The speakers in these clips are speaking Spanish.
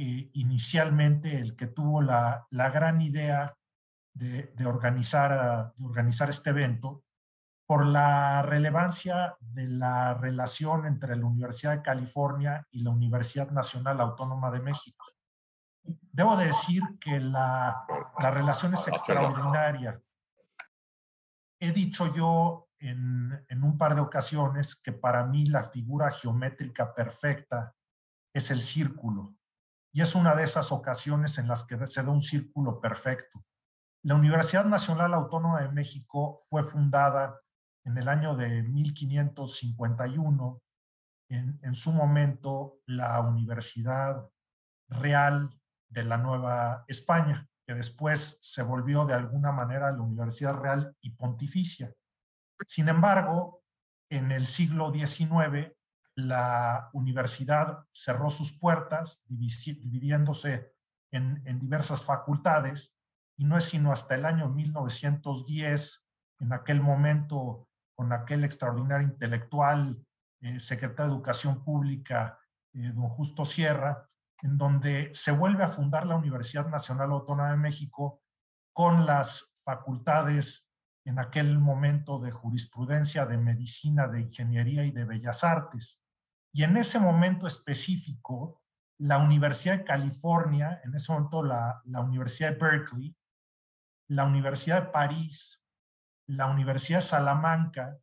Eh, inicialmente el que tuvo la, la gran idea de, de, organizar, de organizar este evento por la relevancia de la relación entre la Universidad de California y la Universidad Nacional Autónoma de México. Debo decir que la, la relación es extraordinaria. He dicho yo en, en un par de ocasiones que para mí la figura geométrica perfecta es el círculo y es una de esas ocasiones en las que se da un círculo perfecto. La Universidad Nacional Autónoma de México fue fundada en el año de 1551. En, su momento, la Universidad Real de la Nueva España, que después se volvió de alguna manera la Universidad Real y Pontificia. Sin embargo, en el siglo XIX, la universidad cerró sus puertas, dividiéndose en, diversas facultades, y no es sino hasta el año 1910, en aquel momento, con aquel extraordinario intelectual, eh, secretario de Educación Pública, eh, don Justo Sierra, en donde se vuelve a fundar la Universidad Nacional Autónoma de México con las facultades en aquel momento de jurisprudencia, de medicina, de ingeniería y de bellas artes. Y en ese momento específico, la Universidad de California, en ese momento la, la Universidad de Berkeley, la Universidad de París, la Universidad de Salamanca,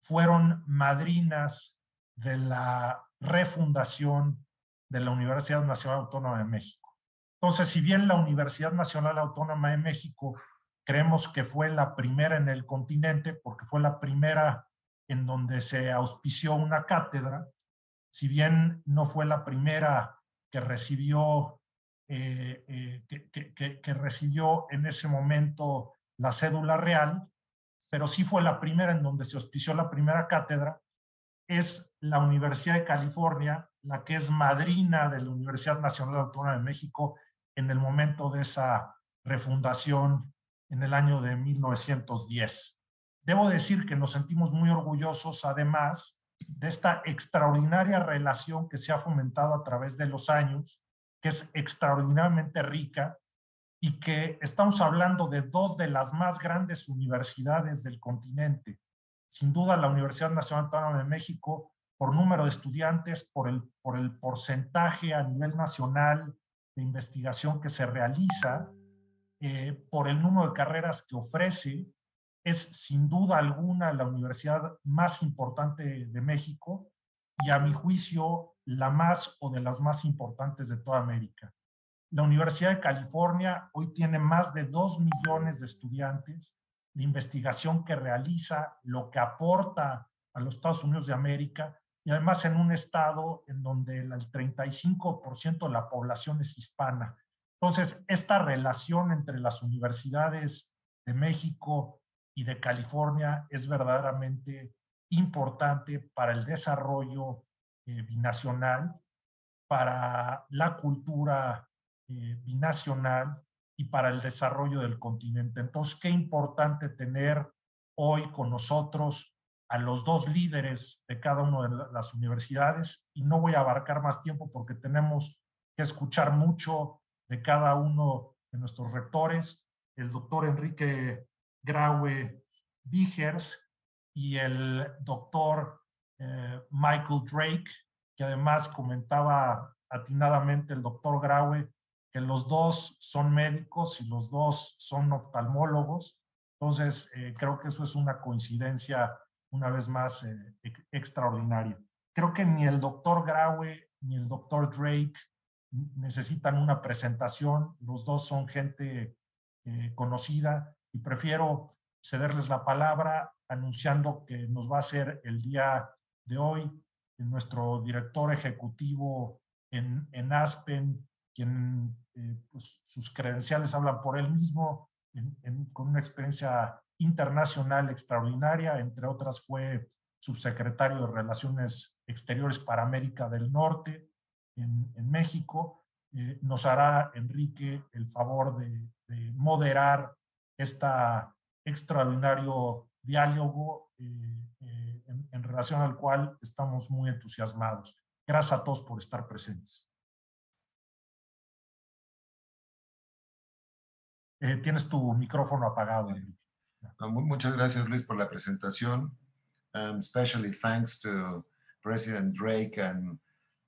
fueron madrinas de la refundación de la Universidad Nacional Autónoma de México. Entonces, si bien la Universidad Nacional Autónoma de México creemos que fue la primera en el continente, porque fue la primera en donde se auspició una cátedra, si bien no fue la primera que recibió, eh, eh, recibió en ese momento la cédula real, pero sí fue la primera en donde se auspició la primera cátedra, es la Universidad de California, la que es madrina de la Universidad Nacional Autónoma de México en el momento de esa refundación en el año de 1910. Debo decir que nos sentimos muy orgullosos, además, de esta extraordinaria relación que se ha fomentado a través de los años, que es extraordinariamente rica y que estamos hablando de dos de las más grandes universidades del continente. Sin duda, la Universidad Nacional Autónoma de México, por número de estudiantes, por el, por el porcentaje a nivel nacional de investigación que se realiza, eh, por el número de carreras que ofrece, es sin duda alguna la universidad más importante de México y a mi juicio la más o de las más importantes de toda América. La Universidad de California hoy tiene más de dos millones de estudiantes. La investigación que realiza, lo que aporta a los Estados Unidos de América y además en un estado en donde el 35% de la población es hispana. Entonces, esta relación entre las universidades de México y de California es verdaderamente importante para el desarrollo eh, binacional, para la cultura eh, binacional y para el desarrollo del continente. Entonces, qué importante tener hoy con nosotros a los dos líderes de cada una de las universidades y no voy a abarcar más tiempo porque tenemos que escuchar mucho de cada uno de nuestros rectores. El doctor Enrique Graue Vigers y el doctor eh, Michael Drake, que además comentaba atinadamente el doctor Graue que los dos son médicos y los dos son oftalmólogos. Entonces, eh, creo que eso es una coincidencia, una vez más, eh, extraordinaria. Creo que ni el doctor Graue ni el doctor Drake necesitan una presentación. Los dos son gente conocida y prefiero cederles la palabra anunciando que nos va a ser el día de hoy nuestro director ejecutivo en, Aspen, quien eh, pues, sus credenciales hablan por él mismo, con una experiencia internacional extraordinaria, entre otras fue subsecretario de Relaciones Exteriores para América del Norte en, México. Eh, nos hará Enrique el favor de, de moderar este extraordinario diálogo eh, eh, en, relación al cual estamos muy entusiasmados. Gracias a todos por estar presentes. Eh, tienes tu micrófono apagado, Enrique. muchas gracias, Luis, por la presentación. And um, especially thanks to President Drake and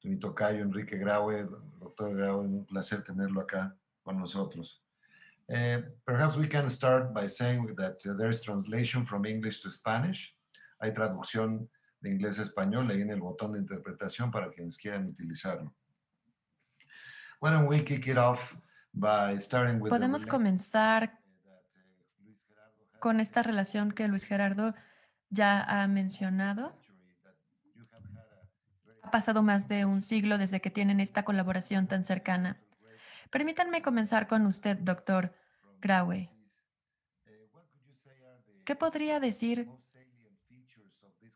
to mi Enrique Graue, doctor Graue, un placer tenerlo acá con nosotros. Eh, perhaps we can start by saying that there is translation from English to Spanish. Hay traducción de inglés a español ahí en el botón de interpretación para quienes quieran utilizarlo. Why we kick it off by starting with Podemos comenzar eh, con esta relación que Luis Gerardo ya ha mencionado. Ha pasado más de un siglo desde que tienen esta colaboración tan cercana. Permítanme comenzar con usted, doctor. Graue. ¿Qué podría decir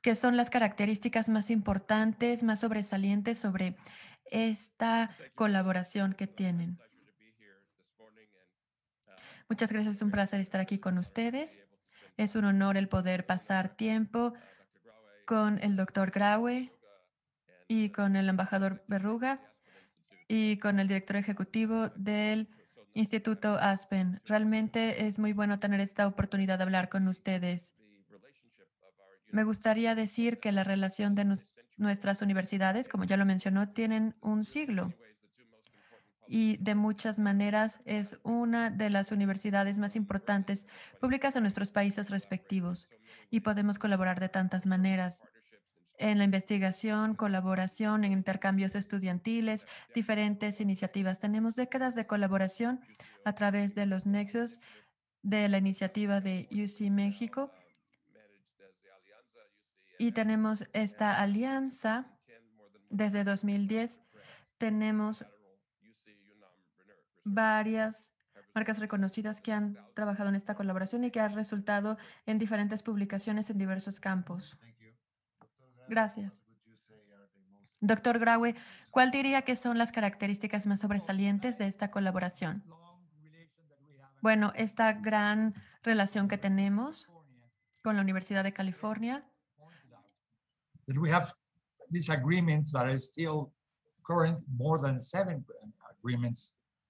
¿Qué son las características más importantes, más sobresalientes sobre esta colaboración que tienen? Muchas gracias, es un placer estar aquí con ustedes. Es un honor el poder pasar tiempo con el doctor Graue y con el embajador Berruga y con el director ejecutivo del Instituto Aspen. Realmente es muy bueno tener esta oportunidad de hablar con ustedes. Me gustaría decir que la relación de nuestras universidades, como ya lo mencionó, tienen un siglo y de muchas maneras es una de las universidades más importantes públicas en nuestros países respectivos y podemos colaborar de tantas maneras en la investigación, colaboración, en intercambios estudiantiles, diferentes iniciativas. Tenemos décadas de colaboración a través de los nexos de la iniciativa de UC México y tenemos esta alianza desde 2010. Tenemos varias marcas reconocidas que han trabajado en esta colaboración y que ha resultado en diferentes publicaciones en diversos campos. Gracias. Doctor Graue, ¿cuál diría que son las características más sobresalientes de esta colaboración? Bueno, esta gran relación que tenemos con la Universidad de California.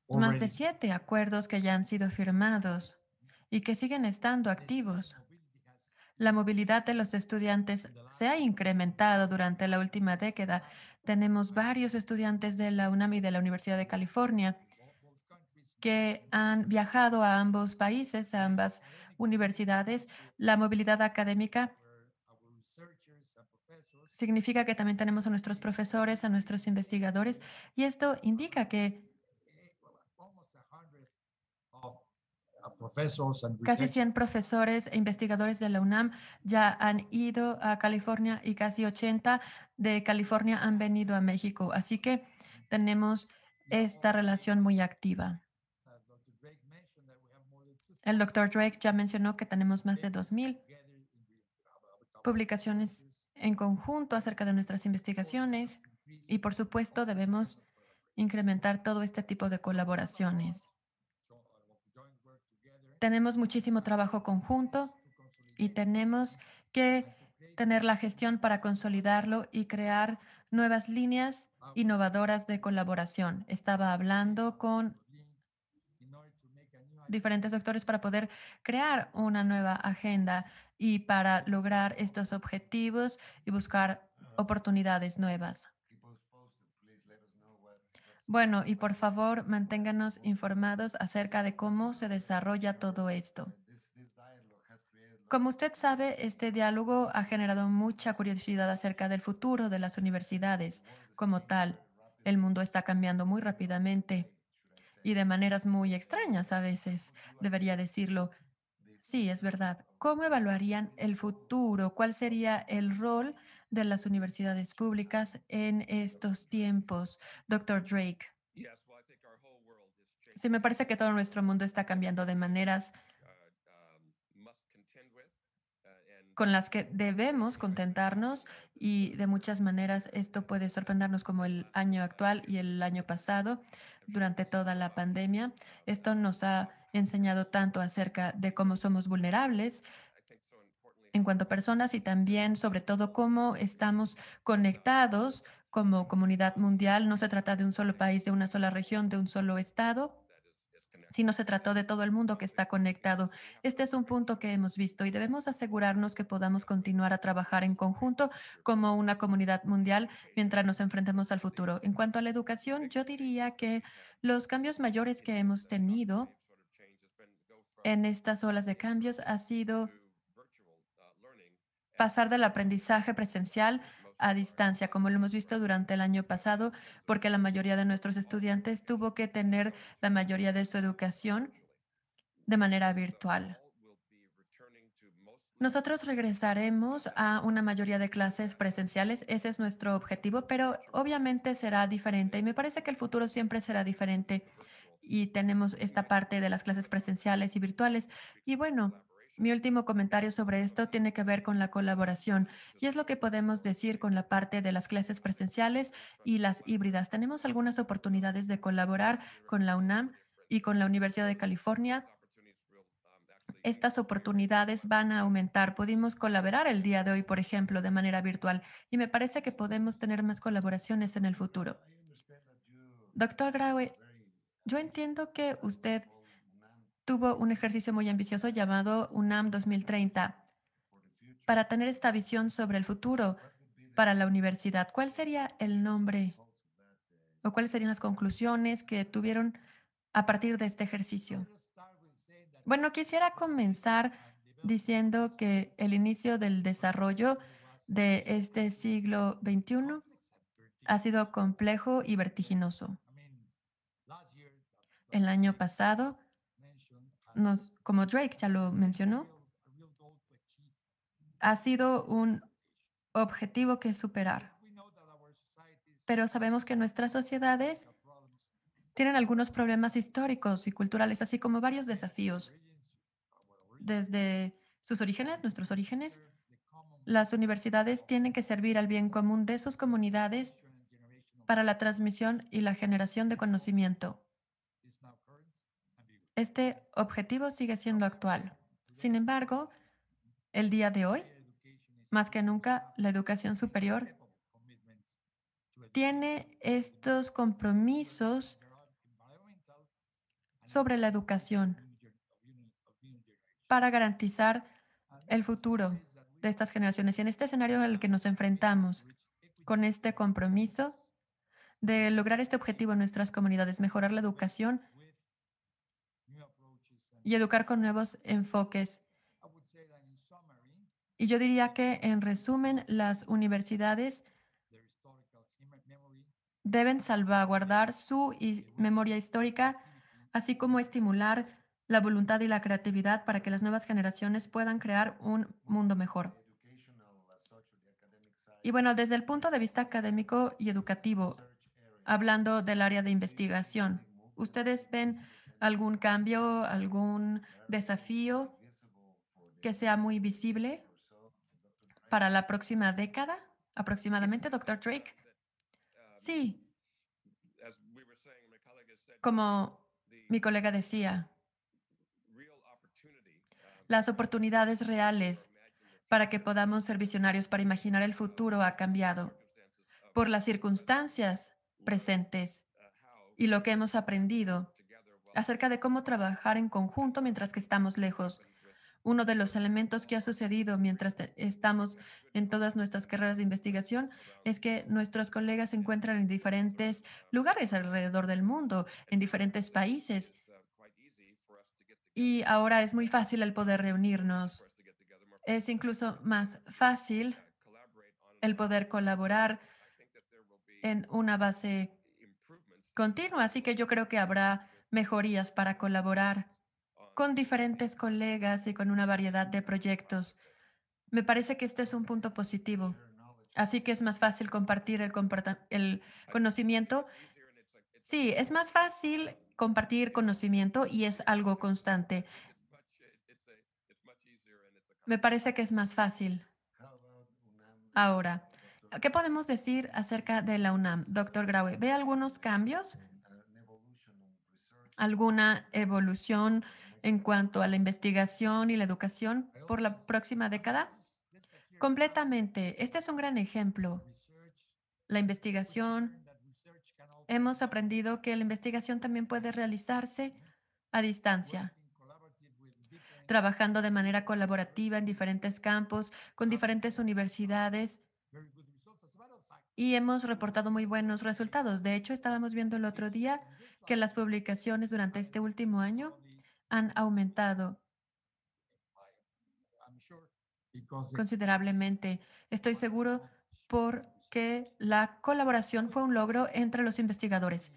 Más de siete acuerdos que ya han sido firmados y que siguen estando activos. La movilidad de los estudiantes se ha incrementado durante la última década. Tenemos varios estudiantes de la UNAM y de la Universidad de California que han viajado a ambos países, a ambas universidades. La movilidad académica significa que también tenemos a nuestros profesores, a nuestros investigadores, y esto indica que Casi 100 profesores e investigadores de la UNAM ya han ido a California y casi 80 de California han venido a México. Así que tenemos esta relación muy activa. El doctor Drake ya mencionó que tenemos más de 2.000 publicaciones en conjunto acerca de nuestras investigaciones y por supuesto debemos incrementar todo este tipo de colaboraciones tenemos muchísimo trabajo conjunto y tenemos que tener la gestión para consolidarlo y crear nuevas líneas innovadoras de colaboración. Estaba hablando con diferentes doctores para poder crear una nueva agenda y para lograr estos objetivos y buscar oportunidades nuevas. Bueno, y por favor, manténganos informados acerca de cómo se desarrolla todo esto. Como usted sabe, este diálogo ha generado mucha curiosidad acerca del futuro de las universidades como tal. El mundo está cambiando muy rápidamente y de maneras muy extrañas a veces, debería decirlo. Sí, es verdad. ¿Cómo evaluarían el futuro? ¿Cuál sería el rol de las universidades públicas en estos tiempos, doctor Drake? Sí, me parece que todo nuestro mundo está cambiando de maneras um, uh, con las que debemos contentarnos y de muchas maneras esto puede sorprendernos como el año actual y el año pasado durante toda la pandemia. Esto nos ha enseñado tanto acerca de cómo somos vulnerables en cuanto a personas y también sobre todo cómo estamos conectados como comunidad mundial. No se trata de un solo país, de una sola región, de un solo estado, sino se trató de todo el mundo que está conectado. Este es un punto que hemos visto y debemos asegurarnos que podamos continuar a trabajar en conjunto como una comunidad mundial mientras nos enfrentemos al futuro. En cuanto a la educación, yo diría que los cambios mayores que hemos tenido en estas olas de cambios ha sido pasar del aprendizaje presencial a distancia, como lo hemos visto durante el año pasado, porque la mayoría de nuestros estudiantes tuvo que tener la mayoría de su educación de manera virtual. Nosotros regresaremos a una mayoría de clases presenciales, ese es nuestro objetivo, pero obviamente será diferente y me parece que el futuro siempre será diferente y tenemos esta parte de las clases presenciales y virtuales. Y bueno, mi último comentario sobre esto tiene que ver con la colaboración y es lo que podemos decir con la parte de las clases presenciales y las híbridas. Tenemos algunas oportunidades de colaborar con la UNAM y con la Universidad de California estas oportunidades van a aumentar. Pudimos colaborar el día de hoy, por ejemplo, de manera virtual, y me parece que podemos tener más colaboraciones en el futuro. Doctor Graue, yo entiendo que usted tuvo un ejercicio muy ambicioso llamado UNAM 2030 para tener esta visión sobre el futuro para la universidad. ¿Cuál sería el nombre o cuáles serían las conclusiones que tuvieron a partir de este ejercicio? Bueno, quisiera comenzar diciendo que el inicio del desarrollo de este siglo XXI ha sido complejo y vertiginoso. El año pasado, como Drake ya lo mencionó, ha sido un objetivo que superar. Pero sabemos que nuestras sociedades tienen algunos problemas históricos y culturales, así como varios desafíos. Desde sus orígenes, nuestros orígenes, las universidades tienen que servir al bien común de sus comunidades para la transmisión y la generación de conocimiento. Este objetivo sigue siendo actual. Sin embargo, el día de hoy, más que nunca, la educación superior tiene estos compromisos sobre la educación para garantizar el futuro de estas generaciones. Y en este escenario al que nos enfrentamos, con este compromiso de lograr este objetivo en nuestras comunidades, mejorar la educación, y educar con nuevos enfoques. Y yo diría que, en resumen, las universidades deben salvaguardar su memoria histórica, así como estimular la voluntad y la creatividad para que las nuevas generaciones puedan crear un mundo mejor. Uh, y bueno, desde el punto de vista académico y educativo, hablando del área de investigación, ustedes ven algún cambio, algún desafío que sea muy visible para la próxima década aproximadamente, doctor Drake? Sí. Como mi colega decía, las oportunidades reales para que podamos ser visionarios para imaginar el futuro ha cambiado por las circunstancias presentes y lo que hemos aprendido acerca de cómo trabajar en conjunto mientras que estamos lejos. Uno de los elementos que ha sucedido mientras estamos en todas nuestras carreras de investigación es que nuestros colegas se encuentran en diferentes lugares alrededor del mundo, en diferentes países. Y ahora es muy fácil el poder reunirnos. Es incluso más fácil el poder colaborar en una base continua. Así que yo creo que habrá mejorías para colaborar con diferentes colegas y con una variedad de proyectos. Me parece que este es un punto positivo. Así que es más fácil compartir el, conocimiento. Sí, es más fácil compartir conocimiento y es algo constante. Me parece que es más fácil. Ahora, ¿qué podemos decir acerca de la UNAM, doctor Graue? ¿Ve algunos cambios? alguna evolución en cuanto a la investigación y la educación por la próxima década? Completamente. Este es un gran ejemplo. La investigación. Hemos aprendido que la investigación también puede realizarse a distancia, trabajando de manera colaborativa en diferentes campos, con diferentes universidades. Y hemos reportado muy buenos resultados. De hecho, estábamos viendo el otro día que las publicaciones durante este último año han aumentado considerablemente. Estoy seguro porque la colaboración fue un logro entre los investigadores.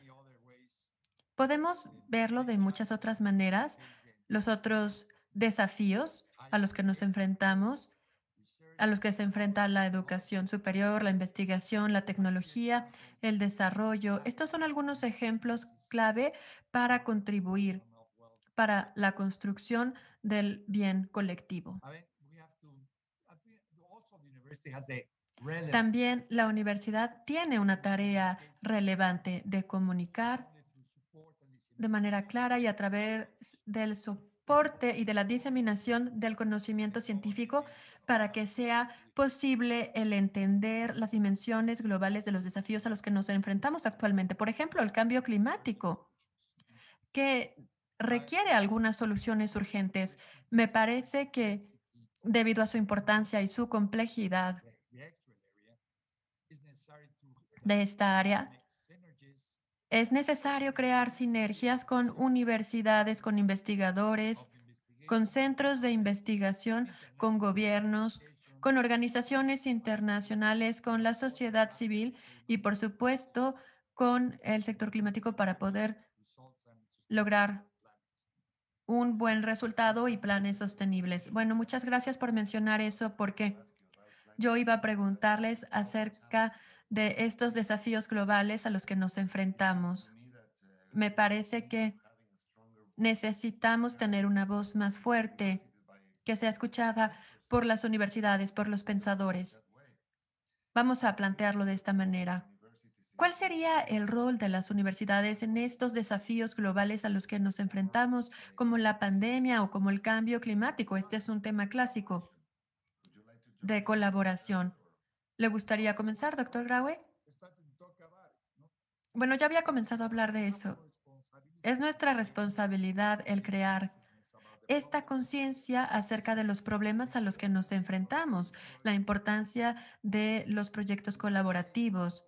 Podemos verlo de muchas otras maneras, los otros desafíos a los que nos enfrentamos a los que se enfrenta la educación superior, la investigación, la tecnología, el desarrollo. Estos son algunos ejemplos clave para contribuir para la construcción del bien colectivo. También la universidad tiene una tarea relevante de comunicar de manera clara y a través del soporte y de la diseminación del conocimiento científico para que sea posible el entender las dimensiones globales de los desafíos a los que nos enfrentamos actualmente. Por ejemplo, el cambio climático, que requiere algunas soluciones urgentes. Me parece que debido a su importancia y su complejidad de esta área, es necesario crear sinergias con universidades, con investigadores, con centros de investigación, con gobiernos, con organizaciones internacionales, con la sociedad civil y, por supuesto, con el sector climático para poder lograr un buen resultado y planes sostenibles. Bueno, muchas gracias por mencionar eso porque yo iba a preguntarles acerca de estos desafíos globales a los que nos enfrentamos. Me parece que necesitamos tener una voz más fuerte que sea escuchada por las universidades, por los pensadores. Vamos a plantearlo de esta manera. ¿Cuál sería el rol de las universidades en estos desafíos globales a los que nos enfrentamos, como la pandemia o como el cambio climático? Este es un tema clásico de colaboración. ¿Le gustaría comenzar, doctor Graue? Bueno, ya había comenzado a hablar de eso. Es nuestra responsabilidad el crear esta conciencia acerca de los problemas a los que nos enfrentamos, la importancia de los proyectos colaborativos,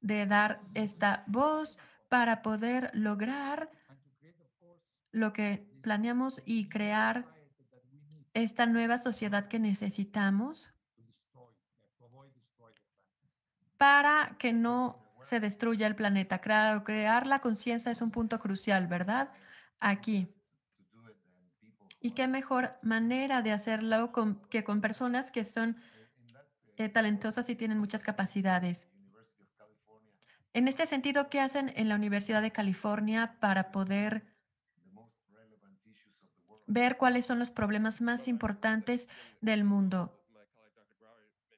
de dar esta voz para poder lograr lo que planeamos y crear esta nueva sociedad que necesitamos para que no se destruya el planeta. Crear, crear la conciencia es un punto crucial, ¿verdad? Aquí. Y qué mejor manera de hacerlo que con personas que son eh, talentosas y tienen muchas capacidades. En este sentido, ¿qué hacen en la Universidad de California para poder ver cuáles son los problemas más importantes del mundo?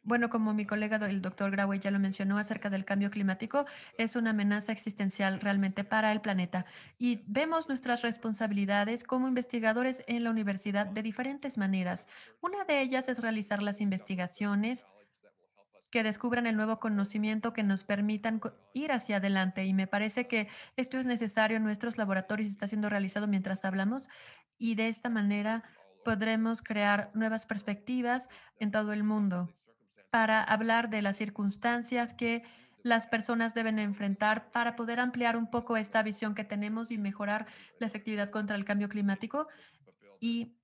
bueno, como mi colega el doctor Graue ya lo mencionó acerca del cambio climático, es una amenaza existencial realmente para el planeta. Y vemos nuestras responsabilidades como investigadores en la universidad de diferentes maneras. Una de ellas es realizar las investigaciones que descubran el nuevo conocimiento que nos permitan ir hacia adelante. Y me parece que esto es necesario en nuestros laboratorios, está siendo realizado mientras hablamos y de esta manera podremos crear nuevas perspectivas en todo el mundo para hablar de las circunstancias que las personas deben enfrentar para poder ampliar un poco esta visión que tenemos y mejorar la efectividad contra el cambio climático y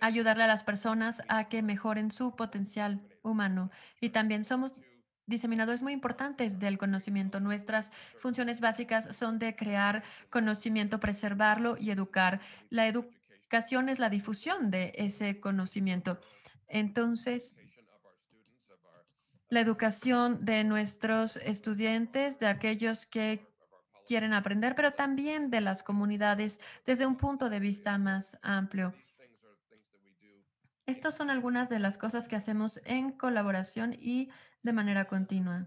ayudarle a las personas a que mejoren su potencial humano. Y también somos diseminadores muy importantes del conocimiento. Nuestras funciones básicas son de crear conocimiento, preservarlo y educar. La educación es la difusión de ese conocimiento. Entonces, la educación de nuestros estudiantes, de aquellos que quieren aprender, pero también de las comunidades desde un punto de vista más amplio. Estas son algunas de las cosas que hacemos en colaboración y de manera continua.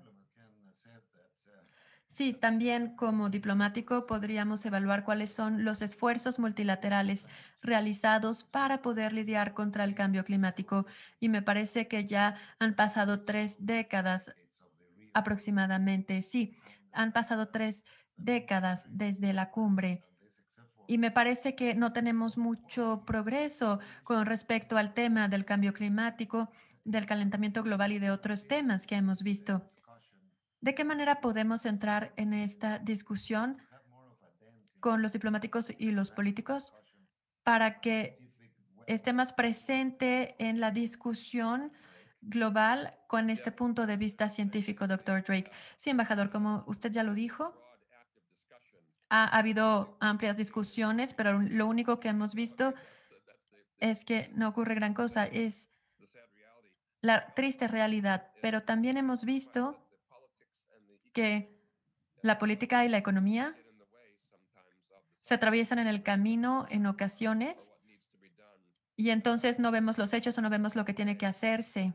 Sí, también como diplomático podríamos evaluar cuáles son los esfuerzos multilaterales realizados para poder lidiar contra el cambio climático. Y me parece que ya han pasado tres décadas aproximadamente. Sí, han pasado tres décadas desde la cumbre. Y me parece que no tenemos mucho progreso con respecto al tema del cambio climático, del calentamiento global y de otros temas que hemos visto. ¿De qué manera podemos entrar en esta discusión con los diplomáticos y los políticos para que esté más presente en la discusión global con este punto de vista científico, doctor Drake? Sí, embajador, como usted ya lo dijo, ha habido amplias discusiones, pero lo único que hemos visto es que no ocurre gran cosa. Es la triste realidad, pero también hemos visto que la política y la economía se atraviesan en el camino en ocasiones y entonces no vemos los hechos o no vemos lo que tiene que hacerse.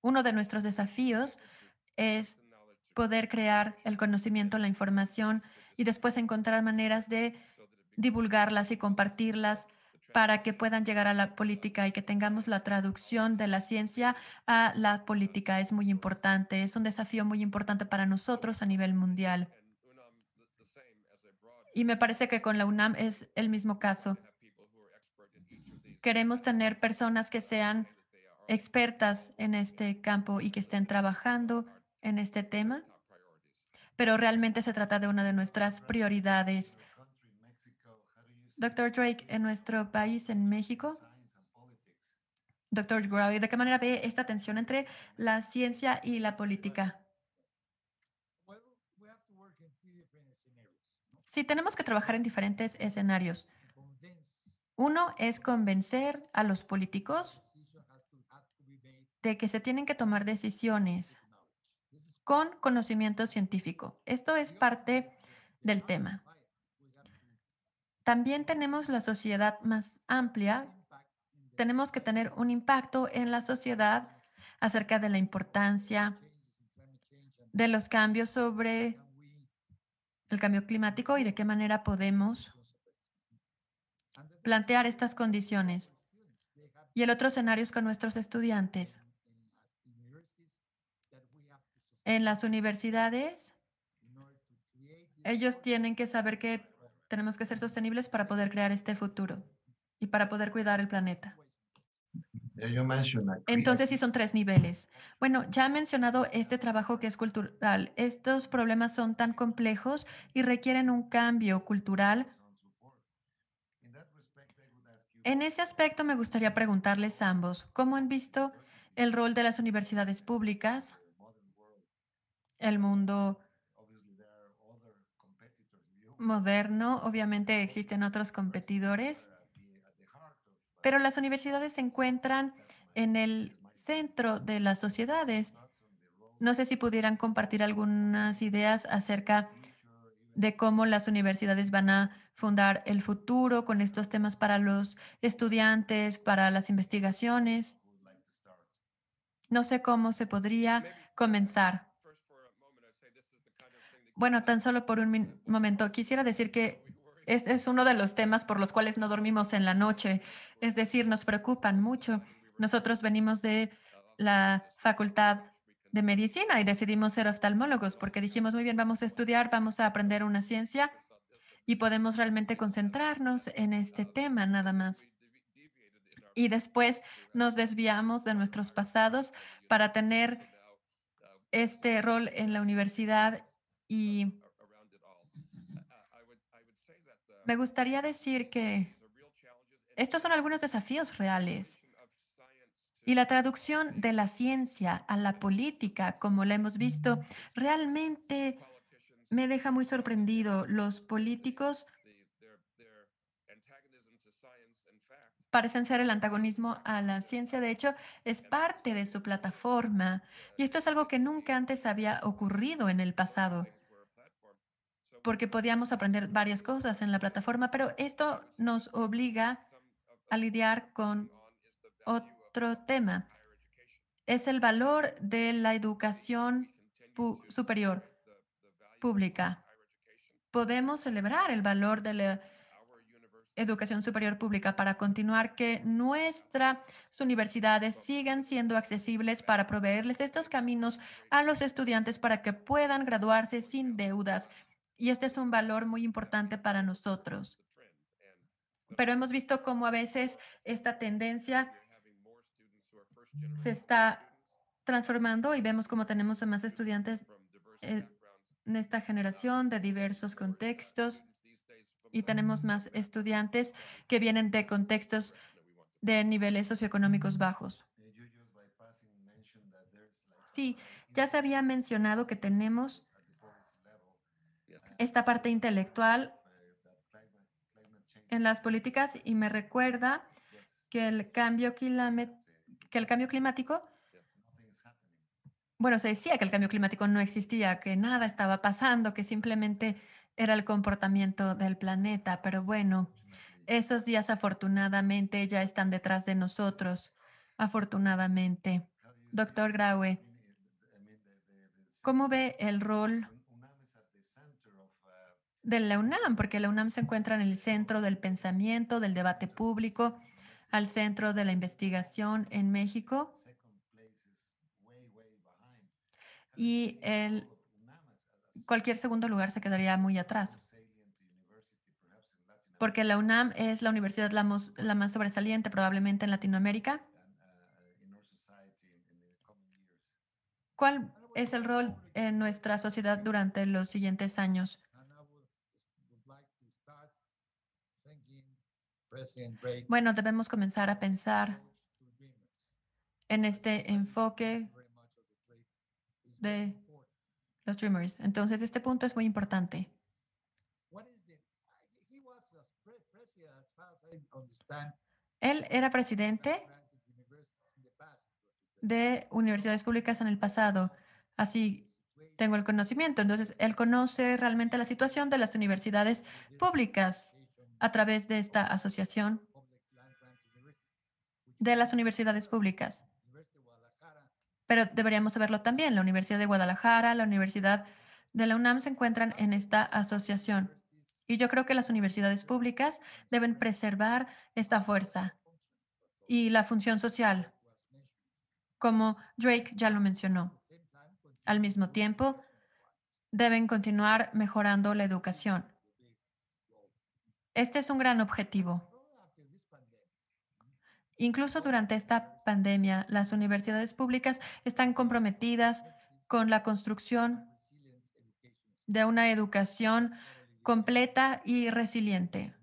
Uno de nuestros desafíos es poder crear el conocimiento, la información y después encontrar maneras de divulgarlas y compartirlas para que puedan llegar a la política y que tengamos la traducción de la ciencia a la política es muy importante. Es un desafío muy importante para nosotros a nivel mundial. Y me parece que con la UNAM es el mismo caso. Queremos tener personas que sean expertas en este campo y que estén trabajando en este tema, pero realmente se trata de una de nuestras prioridades. Dr. Drake, en nuestro país, en México, Dr. Grow, ¿de qué manera ve esta tensión entre la ciencia y la política? Sí, tenemos que trabajar en diferentes escenarios. Uno es convencer a los políticos de que se tienen que tomar decisiones con conocimiento científico. Esto es parte del tema también tenemos la sociedad más amplia. Tenemos que tener un impacto en la sociedad acerca de la importancia de los cambios sobre el cambio climático y de qué manera podemos plantear estas condiciones. Y el otro escenario es con nuestros estudiantes. En las universidades, ellos tienen que saber que tenemos que ser sostenibles para poder crear este futuro y para poder cuidar el planeta. Entonces sí son tres niveles. Bueno, ya he mencionado este trabajo que es cultural. Estos problemas son tan complejos y requieren un cambio cultural. En ese aspecto me gustaría preguntarles ambos, ¿cómo han visto el rol de las universidades públicas, el mundo moderno, obviamente existen otros competidores, pero las universidades se encuentran en el centro de las sociedades. No sé si pudieran compartir algunas ideas acerca de cómo las universidades van a fundar el futuro con estos temas para los estudiantes, para las investigaciones. No sé cómo se podría comenzar. Bueno, tan solo por un momento, quisiera decir que este es uno de los temas por los cuales no dormimos en la noche, es decir, nos preocupan mucho. Nosotros venimos de la facultad de medicina y decidimos ser oftalmólogos porque dijimos, muy bien, vamos a estudiar, vamos a aprender una ciencia y podemos realmente concentrarnos en este tema nada más. Y después nos desviamos de nuestros pasados para tener este rol en la universidad y me gustaría decir que estos son algunos desafíos reales. Y la traducción de la ciencia a la política, como la hemos visto, mm-hmm. realmente me deja muy sorprendido. Los políticos parecen ser el antagonismo a la ciencia. De hecho, es parte de su plataforma. Y esto es algo que nunca antes había ocurrido en el pasado, porque podíamos aprender varias cosas en la plataforma, pero esto nos obliga a lidiar con otro tema. Es el valor de la educación superior pública. Podemos celebrar el valor de la educación superior pública para continuar que nuestras universidades sigan siendo accesibles para proveerles estos caminos a los estudiantes para que puedan graduarse sin deudas. Y este es un valor muy importante para nosotros. Pero hemos visto cómo a veces esta tendencia se está transformando y vemos cómo tenemos a más estudiantes eh, en esta generación de diversos contextos y tenemos más estudiantes que vienen de contextos de niveles socioeconómicos bajos. Sí, ya se había mencionado que tenemos esta parte intelectual en las políticas y me recuerda que el cambio, que el cambio climático, bueno, se decía que el cambio climático no existía, que nada estaba pasando, que simplemente era el comportamiento del planeta, pero bueno, esos días afortunadamente ya están detrás de nosotros, afortunadamente. Doctor Graue, ¿cómo ve el rol de la UNAM? Porque la UNAM se encuentra en el centro del pensamiento, del debate público, al centro de la investigación en México. Y el cualquier segundo lugar se quedaría muy atrás. Porque la UNAM es la universidad la, la más sobresaliente probablemente en Latinoamérica. ¿Cuál es el rol en nuestra sociedad durante los siguientes años? Bueno, debemos comenzar a pensar en este enfoque de entonces, este punto es muy importante. Él era presidente de universidades públicas en el pasado. Así tengo el conocimiento. Entonces, él conoce realmente la situación de las universidades públicas a través de esta asociación de las universidades públicas pero deberíamos saberlo también. La Universidad de Guadalajara, la Universidad de la UNAM se encuentran en esta asociación. Y yo creo que las universidades públicas deben preservar esta fuerza y la función social, como Drake ya lo mencionó. Al mismo tiempo, deben continuar mejorando la educación. Este es un gran objetivo. Incluso durante esta pandemia, las universidades públicas están comprometidas con la construcción de una educación completa y resiliente.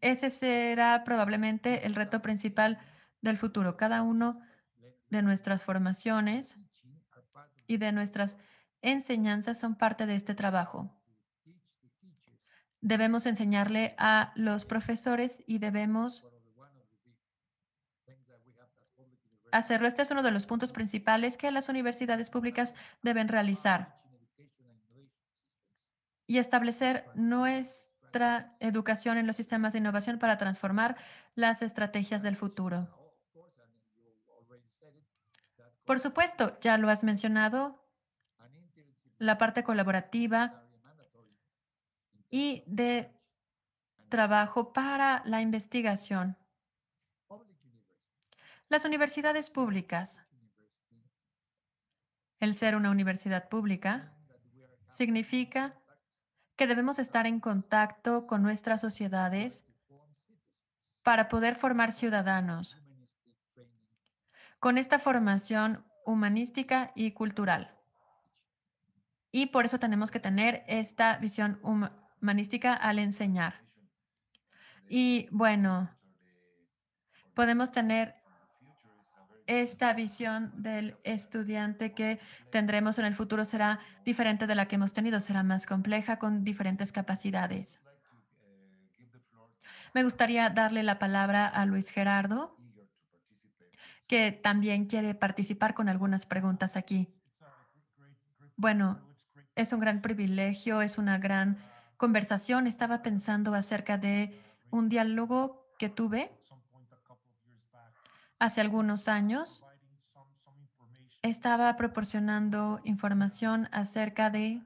Ese será probablemente el reto principal del futuro. Cada uno de nuestras formaciones y de nuestras enseñanzas son parte de este trabajo debemos enseñarle a los profesores y debemos hacerlo. Este es uno de los puntos principales que las universidades públicas deben realizar y establecer nuestra educación en los sistemas de innovación para transformar las estrategias del futuro. Por supuesto, ya lo has mencionado, la parte colaborativa y de trabajo para la investigación. Las universidades públicas. El ser una universidad pública significa que debemos estar en contacto con nuestras sociedades para poder formar ciudadanos con esta formación humanística y cultural. Y por eso tenemos que tener esta visión humanística manística al enseñar. Y bueno, podemos tener esta visión del estudiante que tendremos en el futuro será diferente de la que hemos tenido, será más compleja con diferentes capacidades. Me gustaría darle la palabra a Luis Gerardo, que también quiere participar con algunas preguntas aquí. Bueno, es un gran privilegio, es una gran conversación estaba pensando acerca de un diálogo que tuve hace algunos años. Estaba proporcionando información acerca de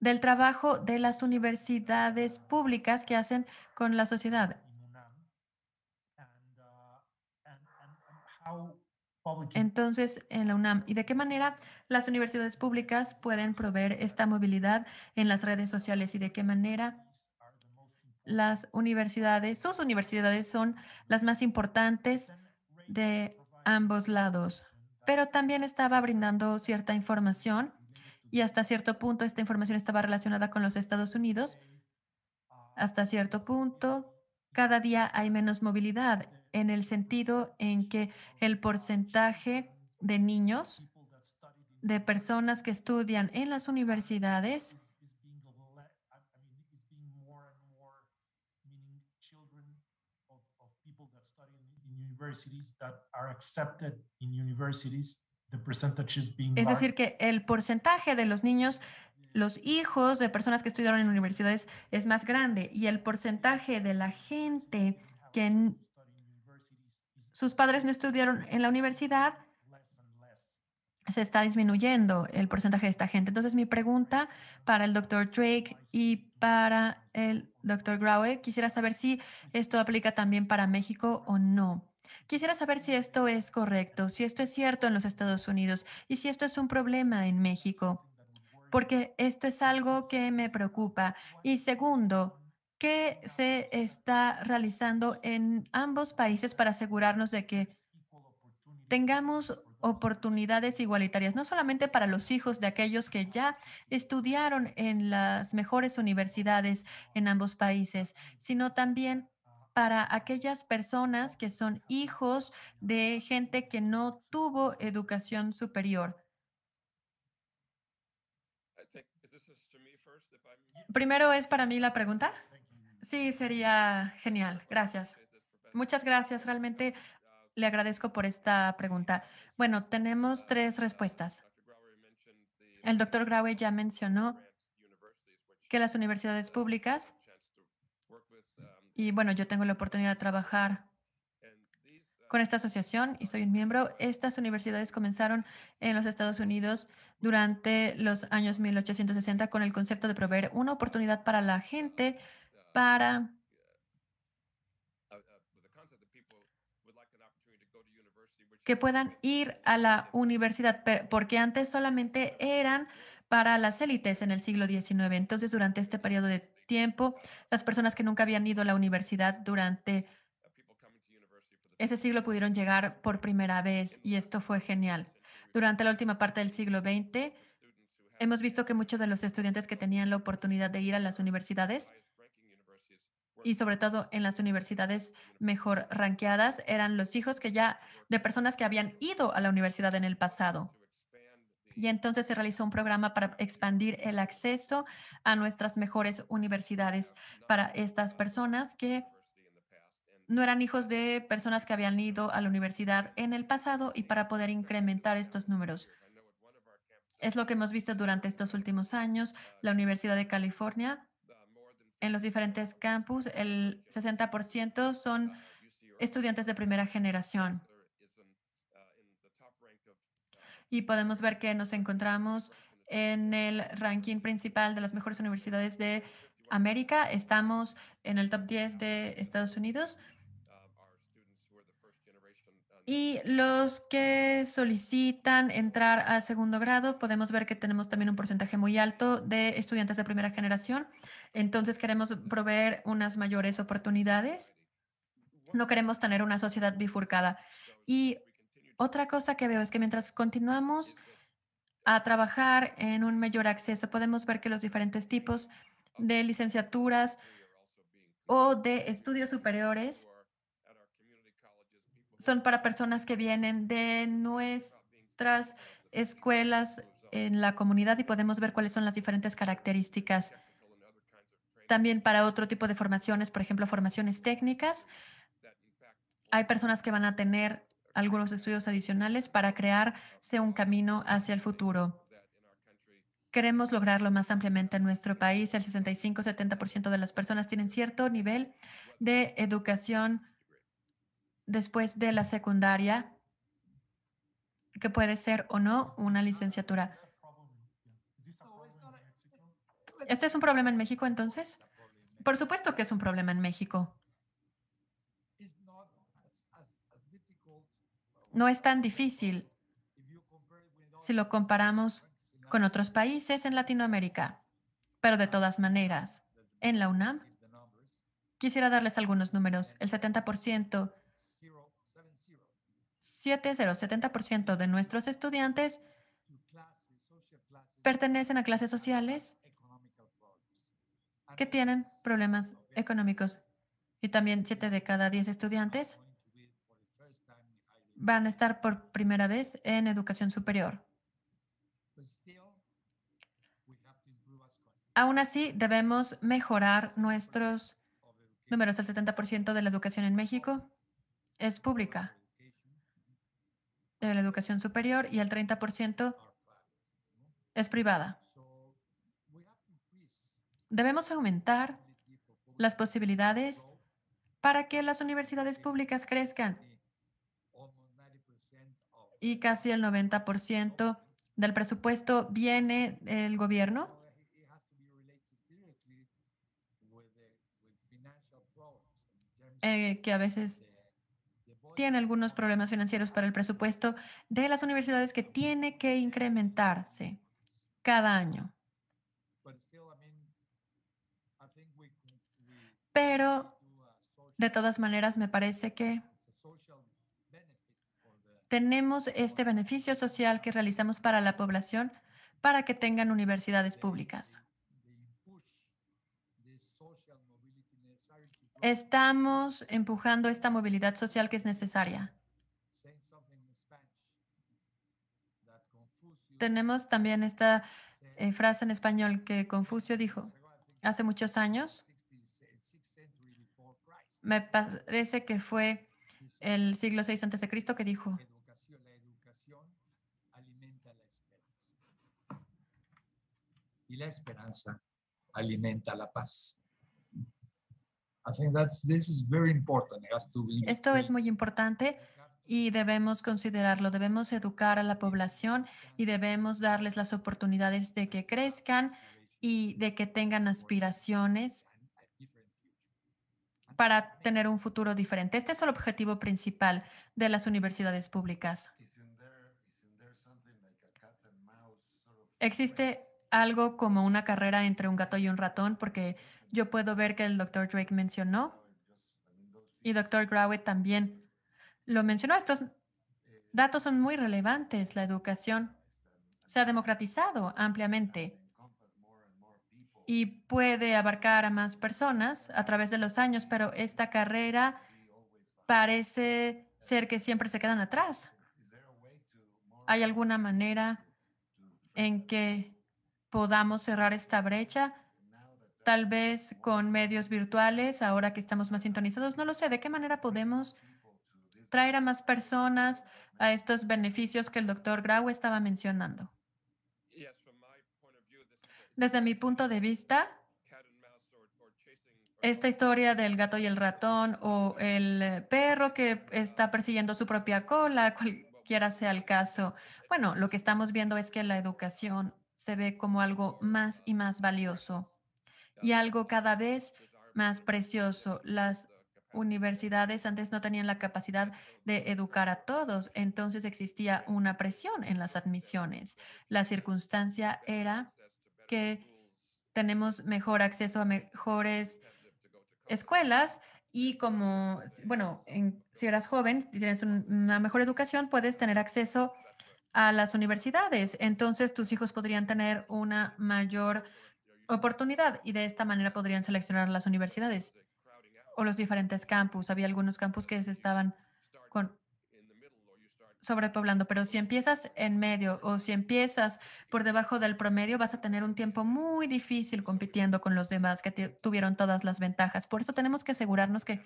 del trabajo de las universidades públicas que hacen con la sociedad. Uh, entonces, en la UNAM, ¿y de qué manera las universidades públicas pueden proveer esta movilidad en las redes sociales? ¿Y de qué manera las universidades, sus universidades son las más importantes de ambos lados? Pero también estaba brindando cierta información y hasta cierto punto esta información estaba relacionada con los Estados Unidos. Hasta cierto punto, cada día hay menos movilidad en el sentido en que el porcentaje de niños, de personas que estudian en las universidades, es decir, que el porcentaje de los niños, los hijos de personas que estudiaron en universidades es más grande y el porcentaje de la gente que sus padres no estudiaron en la universidad, se está disminuyendo el porcentaje de esta gente. Entonces, mi pregunta para el doctor Drake y para el doctor Graue, quisiera saber si esto aplica también para México o no. Quisiera saber si esto es correcto, si esto es cierto en los Estados Unidos y si esto es un problema en México, porque esto es algo que me preocupa. Y segundo, ¿Qué se está realizando en ambos países para asegurarnos de que tengamos oportunidades igualitarias, no solamente para los hijos de aquellos que ya estudiaron en las mejores universidades en ambos países, sino también para aquellas personas que son hijos de gente que no tuvo educación superior. Primero es para mí la pregunta. Sí, sería genial. Gracias. Muchas gracias. Realmente le agradezco por esta pregunta. Bueno, tenemos tres respuestas. El doctor Graue ya mencionó que las universidades públicas, y bueno, yo tengo la oportunidad de trabajar con esta asociación y soy un miembro. Estas universidades comenzaron en los Estados Unidos durante los años 1860 con el concepto de proveer una oportunidad para la gente para que puedan ir a la universidad, porque antes solamente eran para las élites en el siglo XIX. Entonces, durante este periodo de tiempo, las personas que nunca habían ido a la universidad durante ese siglo pudieron llegar por primera vez y esto fue genial. Durante la última parte del siglo XX, hemos visto que muchos de los estudiantes que tenían la oportunidad de ir a las universidades y sobre todo en las universidades mejor ranqueadas eran los hijos que ya de personas que habían ido a la universidad en el pasado. Y entonces se realizó un programa para expandir el acceso a nuestras mejores universidades para estas personas que no eran hijos de personas que habían ido a la universidad en el pasado y para poder incrementar estos números. Es lo que hemos visto durante estos últimos años. La Universidad de California en los diferentes campus, el 60% son estudiantes de primera generación. Y podemos ver que nos encontramos en el ranking principal de las mejores universidades de América. Estamos en el top 10 de Estados Unidos y los que solicitan entrar al segundo grado, podemos ver que tenemos también un porcentaje muy alto de estudiantes de primera generación. Entonces queremos proveer unas mayores oportunidades. No queremos tener una sociedad bifurcada. Y otra cosa que veo es que mientras continuamos a trabajar en un mayor acceso, podemos ver que los diferentes tipos de licenciaturas o de estudios superiores son para personas que vienen de nuestras escuelas en la comunidad y podemos ver cuáles son las diferentes características. También para otro tipo de formaciones, por ejemplo, formaciones técnicas. Hay personas que van a tener algunos estudios adicionales para crearse un camino hacia el futuro. Queremos lograrlo más ampliamente en nuestro país. El 65-70% de las personas tienen cierto nivel de educación después de la secundaria, que puede ser o no una licenciatura. ¿Este es un problema en México entonces? Por supuesto que es un problema en México. No es tan difícil si lo comparamos con otros países en Latinoamérica, pero de todas maneras, en la UNAM, quisiera darles algunos números. El 70% 70% de nuestros estudiantes pertenecen a clases sociales que tienen problemas económicos y también 7 de cada 10 estudiantes van a estar por primera vez en educación superior. Aún así, debemos mejorar nuestros números. El 70% de la educación en México es pública de la educación superior y el 30% es privada. Debemos aumentar las posibilidades para que las universidades públicas crezcan y casi el 90% del presupuesto viene del gobierno. Eh, que a veces tiene algunos problemas financieros para el presupuesto de las universidades que tiene que incrementarse cada año. Pero de todas maneras me parece que tenemos este beneficio social que realizamos para la población para que tengan universidades públicas. Estamos empujando esta movilidad social que es necesaria. Tenemos también esta eh, frase en español que Confucio dijo hace muchos años. Me parece que fue el siglo VI antes de Cristo que dijo y la esperanza alimenta la paz. Esto es muy importante y debemos considerarlo. Debemos educar a la población y debemos darles las oportunidades de que crezcan y de que tengan aspiraciones para tener un futuro diferente. Este es el objetivo principal de las universidades públicas. ¿Existe algo como una carrera entre un gato y un ratón? Porque yo puedo ver que el doctor Drake mencionó y doctor Graue también lo mencionó. Estos datos son muy relevantes. La educación se ha democratizado ampliamente y puede abarcar a más personas a través de los años, pero esta carrera parece ser que siempre se quedan atrás. ¿Hay alguna manera en que podamos cerrar esta brecha? tal vez con medios virtuales, ahora que estamos más sintonizados, no lo sé, ¿de qué manera podemos traer a más personas a estos beneficios que el doctor Grau estaba mencionando? Desde mi punto de vista, esta historia del gato y el ratón o el perro que está persiguiendo su propia cola, cualquiera sea el caso, bueno, lo que estamos viendo es que la educación se ve como algo más y más valioso y algo cada vez más precioso. Las universidades antes no tenían la capacidad de educar a todos, entonces existía una presión en las admisiones. La circunstancia era que tenemos mejor acceso a mejores escuelas y como, bueno, si eras joven, si tienes una mejor educación, puedes tener acceso a las universidades. Entonces tus hijos podrían tener una mayor oportunidad y de esta manera podrían seleccionar las universidades o los diferentes campus. Había algunos campus que estaban sobrepoblando, pero si empiezas en medio o si empiezas por debajo del promedio, vas a tener un tiempo muy difícil compitiendo con los demás que tuvieron todas las ventajas. Por eso tenemos que asegurarnos que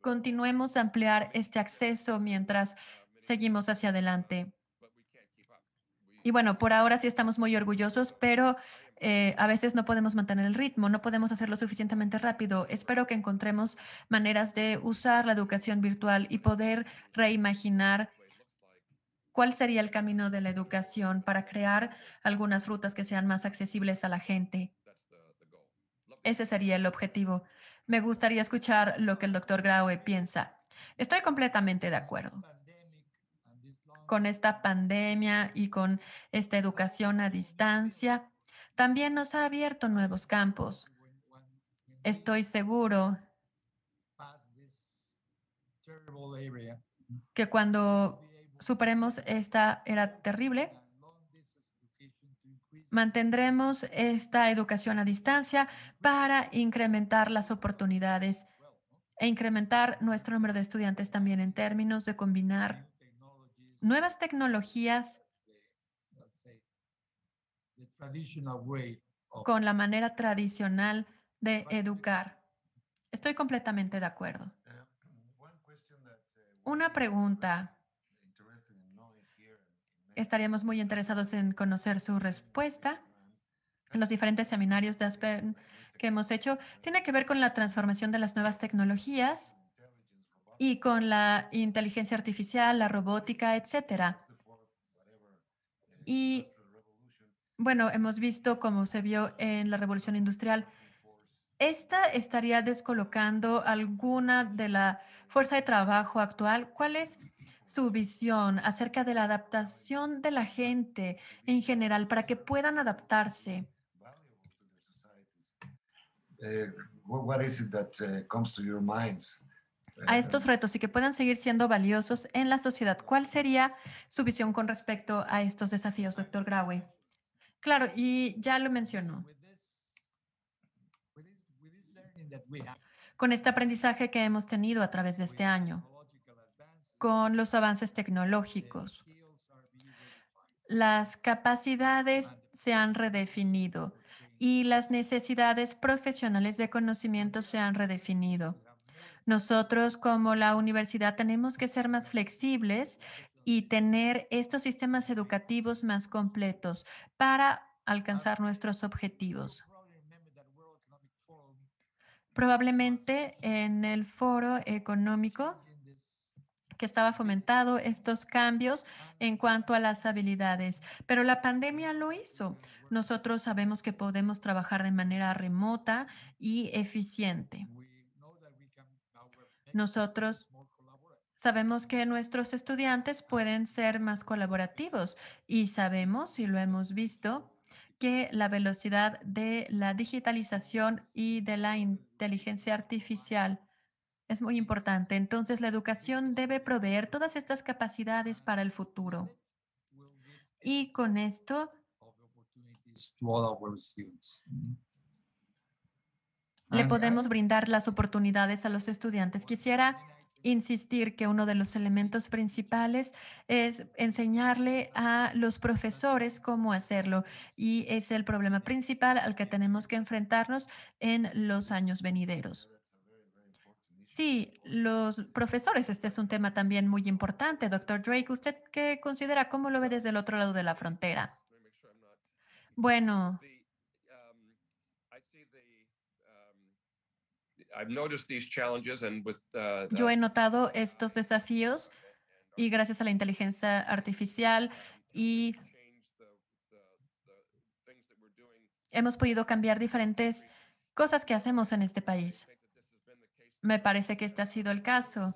continuemos a ampliar este acceso mientras seguimos hacia adelante. Y bueno, por ahora sí estamos muy orgullosos, pero eh, a veces no podemos mantener el ritmo, no podemos hacerlo suficientemente rápido. Espero que encontremos maneras de usar la educación virtual y poder reimaginar cuál sería el camino de la educación para crear algunas rutas que sean más accesibles a la gente. Ese sería el objetivo. Me gustaría escuchar lo que el doctor Graue piensa. Estoy completamente de acuerdo con esta pandemia y con esta educación a distancia, también nos ha abierto nuevos campos. Estoy seguro que cuando superemos esta era terrible, mantendremos esta educación a distancia para incrementar las oportunidades e incrementar nuestro número de estudiantes también en términos de combinar nuevas tecnologías con la manera tradicional de educar. Estoy completamente de acuerdo. Una pregunta. Estaríamos muy interesados en conocer su respuesta en los diferentes seminarios de Aspen que hemos hecho. Tiene que ver con la transformación de las nuevas tecnologías y con la inteligencia artificial, la robótica, etcétera. Y bueno, hemos visto cómo se vio en la revolución industrial. ¿Esta estaría descolocando alguna de la fuerza de trabajo actual? ¿Cuál es su visión acerca de la adaptación de la gente en general para que puedan adaptarse? Eh, what is it that eh, comes to your a estos retos y que puedan seguir siendo valiosos en la sociedad. ¿Cuál sería su visión con respecto a estos desafíos, doctor Grawe? Claro, y ya lo mencionó. Con este aprendizaje que hemos tenido a través de este año, con los avances tecnológicos, las capacidades se han redefinido y las necesidades profesionales de conocimiento se han redefinido. Nosotros como la universidad tenemos que ser más flexibles y tener estos sistemas educativos más completos para alcanzar nuestros objetivos. Probablemente en el foro económico que estaba fomentado estos cambios en cuanto a las habilidades. Pero la pandemia lo hizo. Nosotros sabemos que podemos trabajar de manera remota y eficiente. Nosotros sabemos que nuestros estudiantes pueden ser más colaborativos y sabemos, y lo hemos visto, que la velocidad de la digitalización y de la inteligencia artificial es muy importante. Entonces, la educación debe proveer todas estas capacidades para el futuro. Y con esto le ah, podemos brindar las oportunidades a los estudiantes. Quisiera insistir que uno de los elementos principales es enseñarle a los profesores cómo hacerlo y es el problema principal al que tenemos que enfrentarnos en los años venideros. Sí, los profesores, este es un tema también muy importante. Doctor Drake, ¿usted qué considera? ¿Cómo lo ve desde el otro lado de la frontera? Bueno, Uh, uh, Yo he notado estos desafíos y gracias a la inteligencia artificial y hemos podido cambiar diferentes cosas que hacemos en este país. Me parece que este ha sido el caso